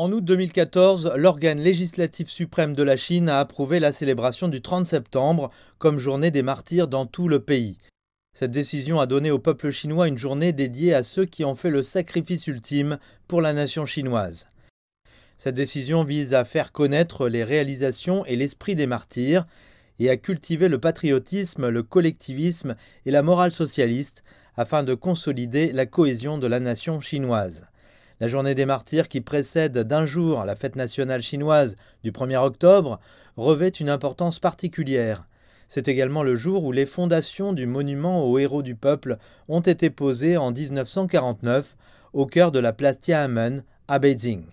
En août 2014, l'organe législatif suprême de la Chine a approuvé la célébration du 30 septembre comme journée des martyrs dans tout le pays. Cette décision a donné au peuple chinois une journée dédiée à ceux qui ont fait le sacrifice ultime pour la nation chinoise. Cette décision vise à faire connaître les réalisations et l'esprit des martyrs et à cultiver le patriotisme, le collectivisme et la morale socialiste afin de consolider la cohésion de la nation chinoise. La journée des martyrs qui précède d'un jour la fête nationale chinoise du 1er octobre revêt une importance particulière. C'est également le jour où les fondations du monument aux héros du peuple ont été posées en 1949 au cœur de la place Tiananmen à Beijing.